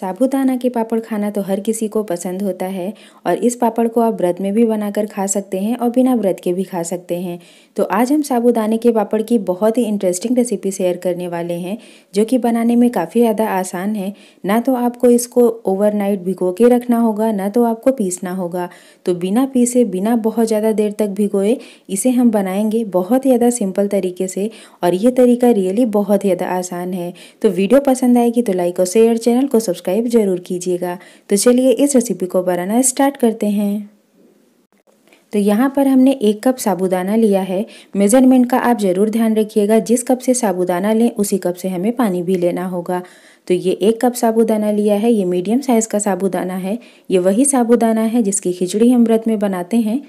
साबूदाना के पापड़ खाना तो हर किसी को पसंद होता है और इस पापड़ को आप व्रत में भी बनाकर खा सकते हैं और बिना व्रत के भी खा सकते हैं तो आज हम साबूदाने के पापड़ की बहुत ही इंटरेस्टिंग रेसिपी शेयर करने वाले हैं जो कि बनाने में काफ़ी ज़्यादा आसान है ना तो आपको इसको ओवरनाइट भिगो के रखना होगा ना तो आपको पीसना होगा तो बिना पीसे बिना बहुत ज़्यादा देर तक भिगोए इसे हम बनाएंगे बहुत ज़्यादा सिंपल तरीके से और ये तरीका रियली बहुत ज़्यादा आसान है तो वीडियो पसंद आएगी तो लाइक और शेयर चैनल को सब्सक्राइब सब्सक्राइब जरूर कीजिएगा तो चलिए इस रेसिपी को बनाना स्टार्ट करते हैं तो यहाँ पर हमने एक कप साबुदाना लिया है मेज़रमेंट का आप ज़रूर ध्यान रखिएगा जिस कप से साबुदाना लें उसी कप से हमें पानी भी लेना होगा तो ये एक कप साबुदाना लिया है ये मीडियम साइज़ का साबुदाना है ये वही साबुदाना है जिसकी खिचड़ी हम व्रत में बनाते हैं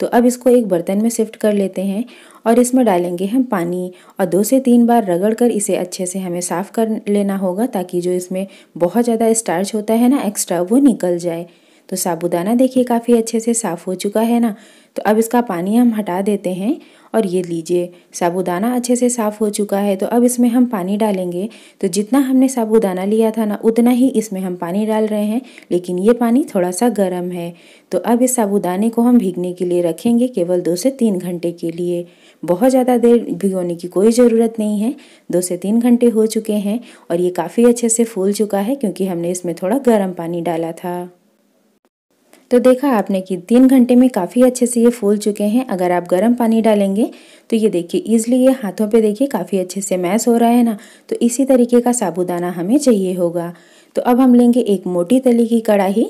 तो अब इसको एक बर्तन में शिफ्ट कर लेते हैं और इसमें डालेंगे हम पानी और दो से तीन बार रगड़ कर इसे अच्छे से हमें साफ़ कर लेना होगा ताकि जो इसमें बहुत ज़्यादा स्टार्च होता है ना एक्स्ट्रा वो निकल जाए तो साबुदाना देखिए काफ़ी अच्छे से साफ़ हो चुका है ना तो अब इसका पानी हम हटा देते हैं और ये लीजिए साबुदाना अच्छे से साफ़ हो चुका है तो अब इसमें हम पानी डालेंगे तो जितना हमने साबुदाना लिया था ना उतना ही इसमें हम पानी डाल रहे हैं लेकिन ये पानी थोड़ा सा गर्म है तो अब इस साबुदाने को हम भीगने के लिए रखेंगे केवल दो से तीन घंटे के लिए बहुत ज़्यादा देर भिगोने की कोई ज़रूरत नहीं है दो से तीन घंटे हो चुके हैं और ये काफ़ी अच्छे से फूल चुका है क्योंकि हमने इसमें थोड़ा गर्म पानी डाला था तो देखा आपने कि तीन घंटे में काफ़ी अच्छे से ये फूल चुके हैं अगर आप गर्म पानी डालेंगे तो ये देखिए ईजिली ये हाथों पे देखिए काफ़ी अच्छे से मैस हो रहा है ना तो इसी तरीके का साबुदाना हमें चाहिए होगा तो अब हम लेंगे एक मोटी तली की कढ़ाही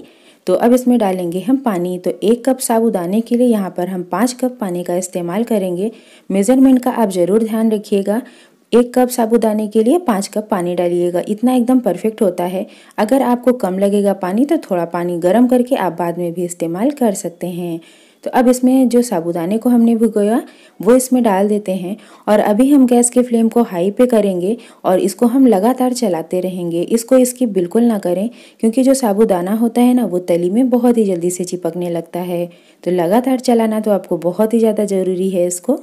तो अब इसमें डालेंगे हम पानी तो एक कप साबुदाने के लिए यहाँ पर हम पाँच कप पानी का इस्तेमाल करेंगे मेज़रमेंट का आप ज़रूर ध्यान रखिएगा एक कप साबुदाने के लिए पाँच कप पानी डालिएगा इतना एकदम परफेक्ट होता है अगर आपको कम लगेगा पानी तो थोड़ा पानी गर्म करके आप बाद में भी इस्तेमाल कर सकते हैं तो अब इसमें जो साबुदाने को हमने भिगोया वो इसमें डाल देते हैं और अभी हम गैस के फ्लेम को हाई पे करेंगे और इसको हम लगातार चलाते रहेंगे इसको इसकी बिल्कुल ना करें क्योंकि जो साबुदाना होता है ना वो तली में बहुत ही जल्दी से चिपकने लगता है तो लगातार चलाना तो आपको बहुत ही ज़्यादा ज़रूरी है इसको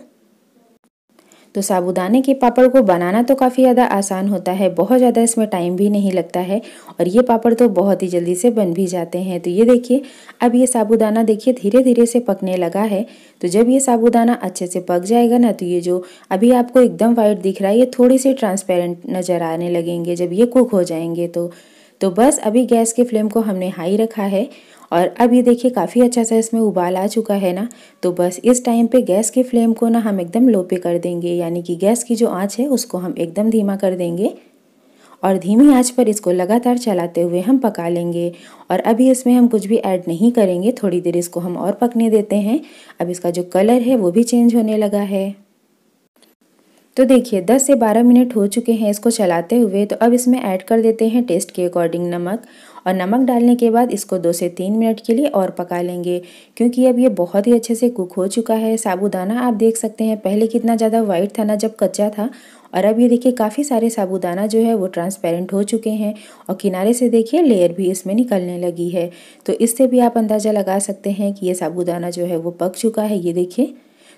तो साबुदाने के पापड़ को बनाना तो काफ़ी ज़्यादा आसान होता है बहुत ज़्यादा इसमें टाइम भी नहीं लगता है और ये पापड़ तो बहुत ही जल्दी से बन भी जाते हैं तो ये देखिए अब ये साबुदाना देखिए धीरे धीरे से पकने लगा है तो जब ये साबुदाना अच्छे से पक जाएगा ना तो ये जो अभी आपको एकदम वाइट दिख रहा है ये थोड़ी सी ट्रांसपेरेंट नज़र आने लगेंगे जब ये कुक हो जाएंगे तो तो बस अभी गैस के फ्लेम को हमने हाई रखा है और अब ये देखिए काफ़ी अच्छा सा इसमें उबाल आ चुका है ना तो बस इस टाइम पे गैस के फ्लेम को ना हम एकदम लो पे कर देंगे यानी कि गैस की जो आँच है उसको हम एकदम धीमा कर देंगे और धीमी आंच पर इसको लगातार चलाते हुए हम पका लेंगे और अभी इसमें हम कुछ भी ऐड नहीं करेंगे थोड़ी देर इसको हम और पकने देते हैं अब इसका जो कलर है वो भी चेंज होने लगा है तो देखिए 10 से 12 मिनट हो चुके हैं इसको चलाते हुए तो अब इसमें ऐड कर देते हैं टेस्ट के अकॉर्डिंग नमक और नमक डालने के बाद इसको दो से तीन मिनट के लिए और पका लेंगे क्योंकि अब ये बहुत ही अच्छे से कुक हो चुका है साबूदाना आप देख सकते हैं पहले कितना ज़्यादा वाइट था ना जब कच्चा था और अब ये देखिए काफ़ी सारे साबूदाना जो है वो ट्रांसपेरेंट हो चुके हैं और किनारे से देखिए लेयर भी इसमें निकलने लगी है तो इससे भी आप अंदाज़ा लगा सकते हैं कि ये साबूदाना जो है वो पक चुका है ये देखिए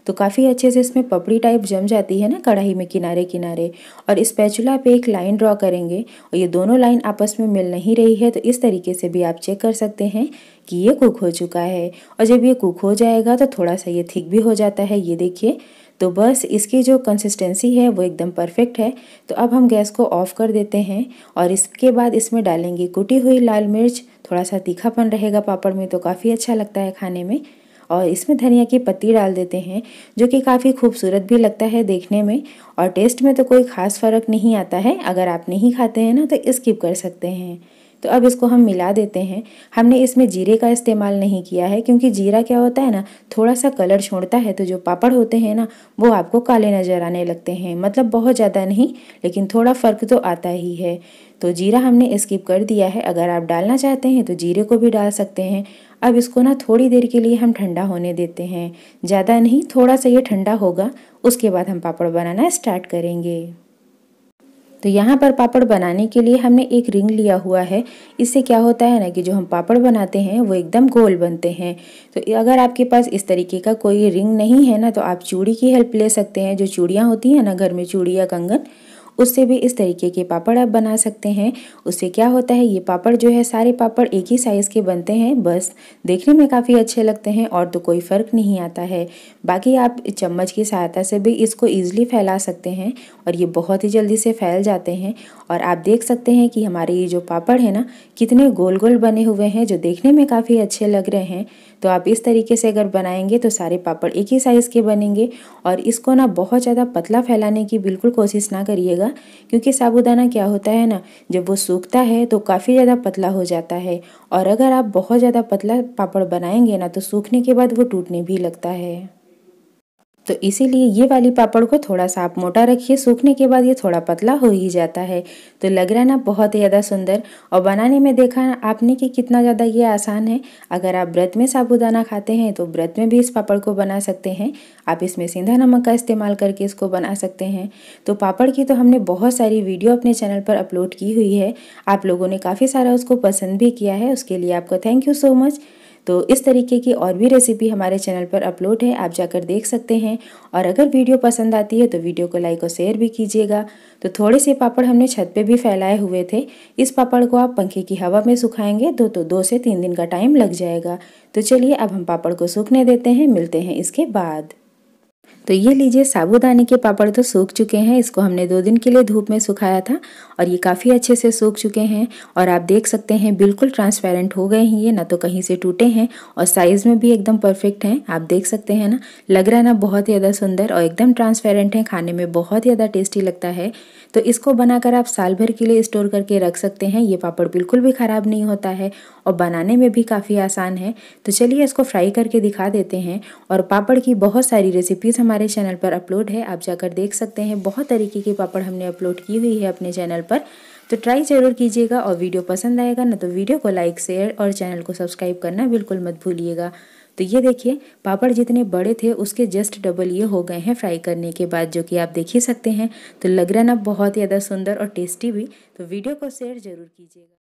तो काफ़ी अच्छे से इसमें पपड़ी टाइप जम जाती है ना कढ़ाई में किनारे किनारे और इस पैचुला पे एक लाइन ड्रॉ करेंगे और ये दोनों लाइन आपस में मिल नहीं रही है तो इस तरीके से भी आप चेक कर सकते हैं कि ये कुक हो चुका है और जब ये कुक हो जाएगा तो थोड़ा सा ये थिक भी हो जाता है ये देखिए तो बस इसकी जो कंसिस्टेंसी है वो एकदम परफेक्ट है तो अब हम गैस को ऑफ़ कर देते हैं और इसके बाद इसमें डालेंगे कुटी हुई लाल मिर्च थोड़ा सा तीखापन रहेगा पापड़ में तो काफ़ी अच्छा लगता है खाने में और इसमें धनिया की पत्ती डाल देते हैं जो कि काफ़ी खूबसूरत भी लगता है देखने में और टेस्ट में तो कोई ख़ास फ़र्क नहीं आता है अगर आप नहीं खाते हैं ना तो स्किप कर सकते हैं तो अब इसको हम मिला देते हैं हमने इसमें जीरे का इस्तेमाल नहीं किया है क्योंकि जीरा क्या होता है ना थोड़ा सा कलर छोड़ता है तो जो पापड़ होते हैं ना वो आपको काले नज़र आने लगते हैं मतलब बहुत ज़्यादा नहीं लेकिन थोड़ा फ़र्क तो आता ही है तो जीरा हमने स्किप कर दिया है अगर आप डालना चाहते हैं तो जीरे को भी डाल सकते हैं अब इसको ना थोड़ी देर के लिए हम ठंडा होने देते हैं ज़्यादा नहीं थोड़ा सा ये ठंडा होगा उसके बाद हम पापड़ बनाना स्टार्ट करेंगे तो यहाँ पर पापड़ बनाने के लिए हमने एक रिंग लिया हुआ है इससे क्या होता है ना कि जो हम पापड़ बनाते हैं वो एकदम गोल बनते हैं तो अगर आपके पास इस तरीके का कोई रिंग नहीं है ना तो आप चूड़ी की हेल्प ले सकते हैं जो चूड़ियाँ होती हैं ना घर में या कंगन उससे भी इस तरीके के पापड़ आप बना सकते हैं उससे क्या होता है ये पापड़ जो है सारे पापड़ एक ही साइज़ के बनते हैं बस देखने में काफ़ी अच्छे लगते हैं और तो कोई फ़र्क नहीं आता है बाकी आप चम्मच की सहायता से भी इसको ईज़िली फैला सकते हैं और ये बहुत ही जल्दी से फैल जाते हैं और आप देख सकते हैं कि हमारे ये जो पापड़ है ना कितने गोल गोल बने हुए हैं जो देखने में काफ़ी अच्छे लग रहे हैं तो आप इस तरीके से अगर बनाएंगे तो सारे पापड़ एक ही साइज़ के बनेंगे और इसको ना बहुत ज़्यादा पतला फैलाने की बिल्कुल कोशिश ना करिएगा क्योंकि साबुदाना क्या होता है ना जब वो सूखता है तो काफ़ी ज़्यादा पतला हो जाता है और अगर आप बहुत ज़्यादा पतला पापड़ बनाएंगे ना तो सूखने के बाद वो टूटने भी लगता है तो इसीलिए ये वाली पापड़ को थोड़ा सा आप मोटा रखिए सूखने के बाद ये थोड़ा पतला हो ही जाता है तो लग रहा ना बहुत ज़्यादा सुंदर और बनाने में देखा आपने कि कितना ज़्यादा ये आसान है अगर आप व्रत में साबुदाना खाते हैं तो व्रत में भी इस पापड़ को बना सकते हैं आप इसमें सीधा नमक का इस्तेमाल करके इसको बना सकते हैं तो पापड़ की तो हमने बहुत सारी वीडियो अपने चैनल पर अपलोड की हुई है आप लोगों ने काफ़ी सारा उसको पसंद भी किया है उसके लिए आपको थैंक यू सो मच तो इस तरीके की और भी रेसिपी हमारे चैनल पर अपलोड है आप जाकर देख सकते हैं और अगर वीडियो पसंद आती है तो वीडियो को लाइक और शेयर भी कीजिएगा तो थोड़े से पापड़ हमने छत पे भी फैलाए हुए थे इस पापड़ को आप पंखे की हवा में सुखाएंगे तो तो दो से तीन दिन का टाइम लग जाएगा तो चलिए अब हम पापड़ को सूखने देते हैं मिलते हैं इसके बाद तो ये लीजिए साबुदाने के पापड़ तो सूख चुके हैं इसको हमने दो दिन के लिए धूप में सुखाया था और ये काफ़ी अच्छे से सूख चुके हैं और आप देख सकते हैं बिल्कुल ट्रांसपेरेंट हो गए हैं ये ना तो कहीं से टूटे हैं और साइज़ में भी एकदम परफेक्ट हैं आप देख सकते हैं ना लग रहा है ना बहुत ज़्यादा सुंदर और एकदम ट्रांसपेरेंट है खाने में बहुत ज़्यादा टेस्टी लगता है तो इसको बनाकर आप साल भर के लिए स्टोर करके रख सकते हैं ये पापड़ बिल्कुल भी ख़राब नहीं होता है और बनाने में भी काफ़ी आसान है तो चलिए इसको फ्राई करके दिखा देते हैं और पापड़ की बहुत सारी रेसिपीज़ हमारे चैनल पर अपलोड है आप जाकर देख सकते हैं बहुत तरीके के पापड़ हमने अपलोड की हुई है अपने चैनल पर तो ट्राई ज़रूर कीजिएगा और वीडियो पसंद आएगा ना तो वीडियो को लाइक शेयर और चैनल को सब्सक्राइब करना बिल्कुल मत भूलिएगा तो ये देखिए पापड़ जितने बड़े थे उसके जस्ट डबल ये हो गए हैं फ्राई करने के बाद जो कि आप देख ही सकते हैं तो लग रहा ना बहुत ज़्यादा सुंदर और टेस्टी भी तो वीडियो को शेयर ज़रूर कीजिएगा